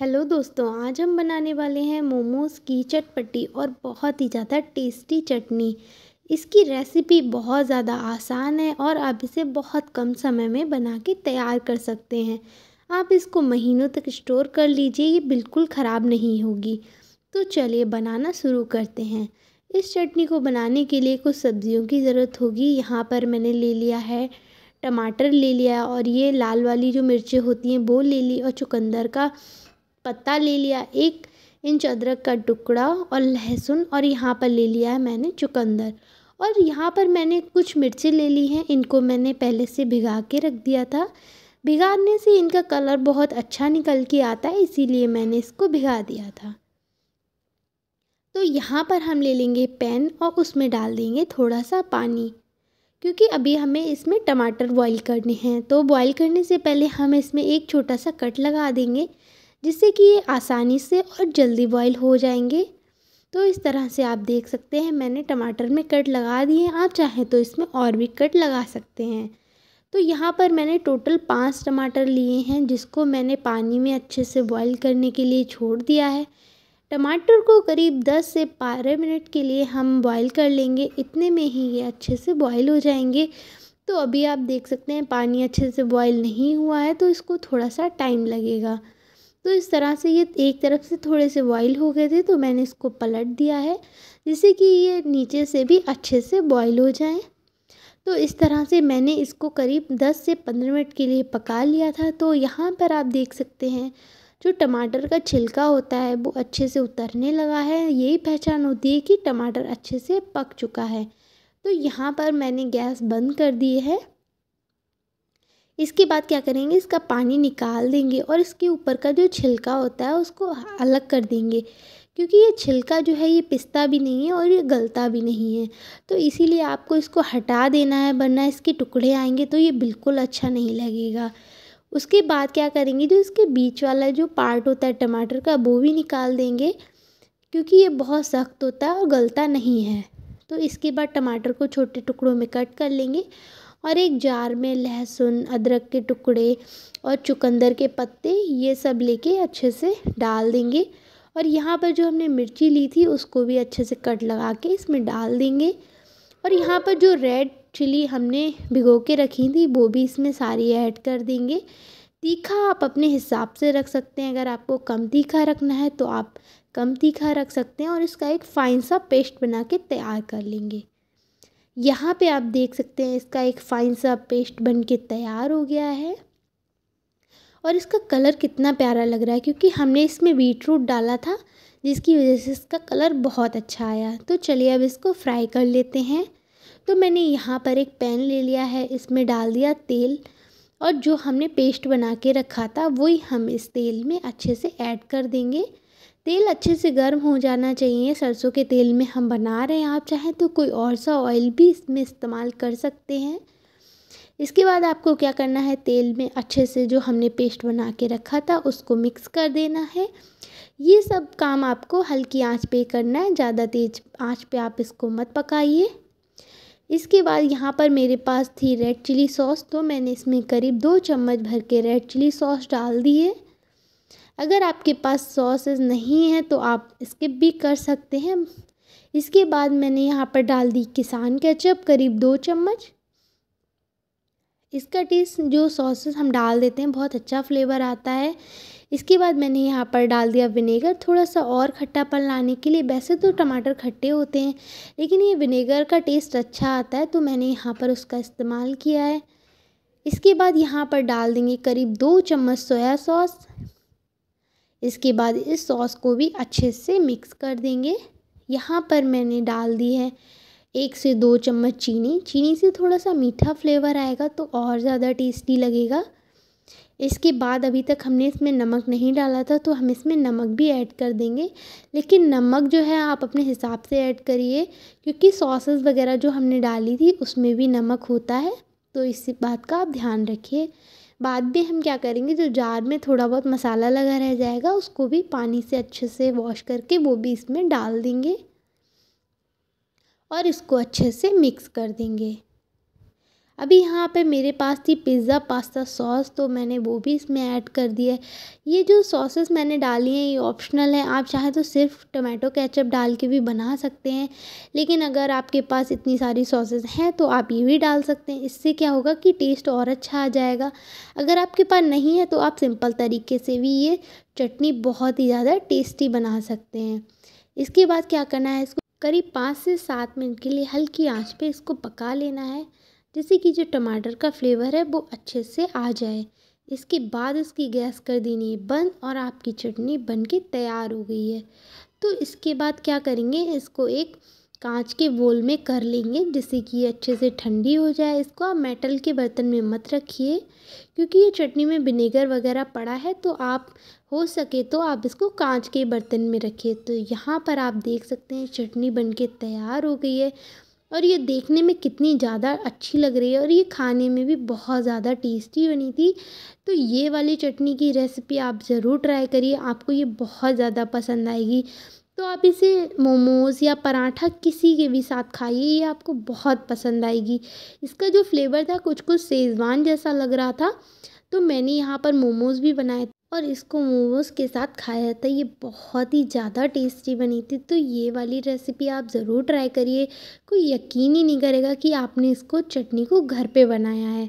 hello दोस्तों आज हम बनाने वाले हैं मोमोज़ की चटपटी और बहुत ही ज़्यादा टेस्टी चटनी इसकी रेसिपी बहुत ज़्यादा आसान है और आप इसे बहुत कम समय में बना के तैयार कर सकते हैं आप इसको महीनों तक स्टोर कर लीजिए ये बिल्कुल ख़राब नहीं होगी तो चलिए बनाना शुरू करते हैं इस चटनी को बनाने के लिए कुछ सब्ज़ियों की ज़रूरत होगी यहाँ पर मैंने ले लिया है टमाटर ले लिया और ये लाल वाली जो मिर्चें होती हैं वो ले ली और चुकंदर का पत्ता ले लिया एक इंच अदरक का टुकड़ा और लहसुन और यहाँ पर ले लिया है मैंने चुकंदर और यहाँ पर मैंने कुछ मिर्ची ले ली हैं इनको मैंने पहले से भिगा के रख दिया था भिगाने से इनका कलर बहुत अच्छा निकल के आता है इसीलिए मैंने इसको भिगा दिया था तो यहाँ पर हम ले लेंगे पैन और उसमें डाल देंगे थोड़ा सा पानी क्योंकि अभी हमें इसमें टमाटर बॉईल करने हैं तो बॉईल करने से पहले हम इसमें एक छोटा सा कट लगा देंगे जिससे कि ये आसानी से और जल्दी बॉईल हो जाएंगे तो इस तरह से आप देख सकते हैं मैंने टमाटर में कट लगा दिए हैं आप चाहें तो इसमें और भी कट लगा सकते हैं तो यहाँ पर मैंने टोटल पाँच टमाटर लिए हैं जिसको मैंने पानी में अच्छे से बॉईल करने के लिए छोड़ दिया है टमाटर को करीब 10 से 12 मिनट के लिए हम बॉईल कर लेंगे इतने में ही ये अच्छे से बॉईल हो जाएंगे तो अभी आप देख सकते हैं पानी अच्छे से बॉईल नहीं हुआ है तो इसको थोड़ा सा टाइम लगेगा तो इस तरह से ये एक तरफ से थोड़े से बॉईल हो गए थे तो मैंने इसको पलट दिया है जिससे कि ये नीचे से भी अच्छे से बॉईल हो जाएं तो इस तरह से मैंने इसको करीब 10 से 15 मिनट के लिए पका लिया था तो यहाँ पर आप देख सकते हैं जो टमाटर का छिलका होता है वो अच्छे से उतरने लगा है यही पहचान होती है कि टमाटर अच्छे से पक चुका है तो यहाँ पर मैंने गैस बंद कर दी है इसके बाद क्या करेंगे इसका पानी निकाल देंगे और इसके ऊपर का जो छिलका होता है उसको अलग कर देंगे क्योंकि ये छिलका जो है ये पिसता भी नहीं है और ये गलता भी नहीं है तो इसीलिए आपको इसको हटा देना है वरना इसके टुकड़े आएंगे तो ये बिल्कुल अच्छा नहीं लगेगा उसके बाद क्या करेंगे जो इसके बीच वाला जो पार्ट होता है टमाटर का वो भी निकाल देंगे क्योंकि ये बहुत सख्त होता है और गलता नहीं है तो इसके बाद टमाटर को छोटे टुकड़ों में कट कर लेंगे और एक जार में लहसुन अदरक के टुकड़े और चुकंदर के पत्ते ये सब लेके अच्छे से डाल देंगे और यहाँ पर जो हमने मिर्ची ली थी उसको भी अच्छे से कट लगा के इसमें डाल देंगे और यहाँ पर जो रेड चिली हमने भिगो के रखी थी वो भी इसमें सारी ऐड कर देंगे तीखा आप अपने हिसाब से रख सकते हैं अगर आपको कम तीखा रखना है तो आप कम तीखा रख सकते हैं और इसका एक फ़ाइन सा पेस्ट बना के तैयार कर लेंगे यहाँ पे आप देख सकते हैं इसका एक फ़ाइन सा पेस्ट बन के तैयार हो गया है और इसका कलर कितना प्यारा लग रहा है क्योंकि हमने इसमें बीट रूट डाला था जिसकी वजह से इसका कलर बहुत अच्छा आया तो चलिए अब इसको फ्राई कर लेते हैं तो मैंने यहाँ पर एक पैन ले लिया है इसमें डाल दिया तेल और जो हमने पेस्ट बना के रखा था वही हम इस तेल में अच्छे से ऐड कर देंगे तेल अच्छे से गर्म हो जाना चाहिए सरसों के तेल में हम बना रहे हैं आप चाहें तो कोई और सा ऑयल भी इसमें इस्तेमाल कर सकते हैं इसके बाद आपको क्या करना है तेल में अच्छे से जो हमने पेस्ट बना के रखा था उसको मिक्स कर देना है ये सब काम आपको हल्की आंच पे करना है ज़्यादा तेज़ आंच पे आप इसको मत पकाइए इसके बाद यहाँ पर मेरे पास थी रेड चिली सॉस तो मैंने इसमें करीब दो चम्मच भर के रेड चिली सॉस डाल दिए अगर आपके पास सॉसेस नहीं है तो आप स्किप भी कर सकते हैं इसके बाद मैंने यहाँ पर डाल दी किसान केचप करीब दो चम्मच इसका टेस्ट जो सॉसेस हम डाल देते हैं बहुत अच्छा फ्लेवर आता है इसके बाद मैंने यहाँ पर डाल दिया विनेगर थोड़ा सा और खट्टापन लाने के लिए वैसे तो टमाटर खट्टे होते हैं लेकिन ये विनेगर का टेस्ट अच्छा आता है तो मैंने यहाँ पर उसका इस्तेमाल किया है इसके बाद यहाँ पर डाल देंगे करीब दो चम्मच सोया सॉस इसके बाद इस सॉस को भी अच्छे से मिक्स कर देंगे यहाँ पर मैंने डाल दी है एक से दो चम्मच चीनी चीनी से थोड़ा सा मीठा फ्लेवर आएगा तो और ज़्यादा टेस्टी लगेगा इसके बाद अभी तक हमने इसमें नमक नहीं डाला था तो हम इसमें नमक भी ऐड कर देंगे लेकिन नमक जो है आप अपने हिसाब से ऐड करिए क्योंकि सॉसेस वगैरह जो हमने डाली थी उसमें भी नमक होता है तो इस बात का आप ध्यान रखिए बाद में हम क्या करेंगे जो जार में थोड़ा बहुत मसाला लगा रह जाएगा उसको भी पानी से अच्छे से वॉश करके वो भी इसमें डाल देंगे और इसको अच्छे से मिक्स कर देंगे अभी यहाँ पे मेरे पास थी पिज़्ज़ा पास्ता सॉस तो मैंने वो भी इसमें ऐड कर दिया है ये जो सॉसेस मैंने डाली हैं ये ऑप्शनल है आप चाहें तो सिर्फ टमाटो केचप डाल के भी बना सकते हैं लेकिन अगर आपके पास इतनी सारी सॉसेस हैं तो आप ये भी डाल सकते हैं इससे क्या होगा कि टेस्ट और अच्छा आ जाएगा अगर आपके पास नहीं है तो आप सिंपल तरीके से भी ये चटनी बहुत ही ज़्यादा टेस्टी बना सकते हैं इसके बाद क्या करना है इसको करीब पाँच से सात मिनट के लिए हल्की आँच पर इसको पका लेना है जिससे कि जो टमाटर का फ्लेवर है वो अच्छे से आ जाए इसके बाद इसकी गैस कर देनी है बंद और आपकी चटनी बन के तैयार हो गई है तो इसके बाद क्या करेंगे इसको एक कांच के बोल में कर लेंगे जिससे कि ये अच्छे से ठंडी हो जाए इसको आप मेटल के बर्तन में मत रखिए क्योंकि ये चटनी में विनेगर वगैरह पड़ा है तो आप हो सके तो आप इसको कांच के बर्तन में रखिए तो यहाँ पर आप देख सकते हैं चटनी बन के तैयार हो गई है और ये देखने में कितनी ज़्यादा अच्छी लग रही है और ये खाने में भी बहुत ज़्यादा टेस्टी बनी थी तो ये वाली चटनी की रेसिपी आप ज़रूर ट्राई करिए आपको ये बहुत ज़्यादा पसंद आएगी तो आप इसे मोमोज़ या पराठा किसी के भी साथ खाइए ये आपको बहुत पसंद आएगी इसका जो फ्लेवर था कुछ कुछ सेजवान जैसा लग रहा था तो मैंने यहाँ पर मोमोज़ भी बनाए और इसको मोमोज़ के साथ खाया जाता है ये बहुत ही ज़्यादा टेस्टी बनी थी तो ये वाली रेसिपी आप ज़रूर ट्राई करिए कोई यकीन ही नहीं करेगा कि आपने इसको चटनी को घर पे बनाया है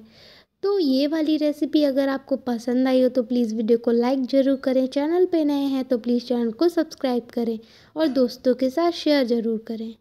तो ये वाली रेसिपी अगर आपको पसंद आई हो तो प्लीज़ वीडियो को लाइक ज़रूर करें चैनल पे नए हैं तो प्लीज़ चैनल को सब्सक्राइब करें और दोस्तों के साथ शेयर ज़रूर करें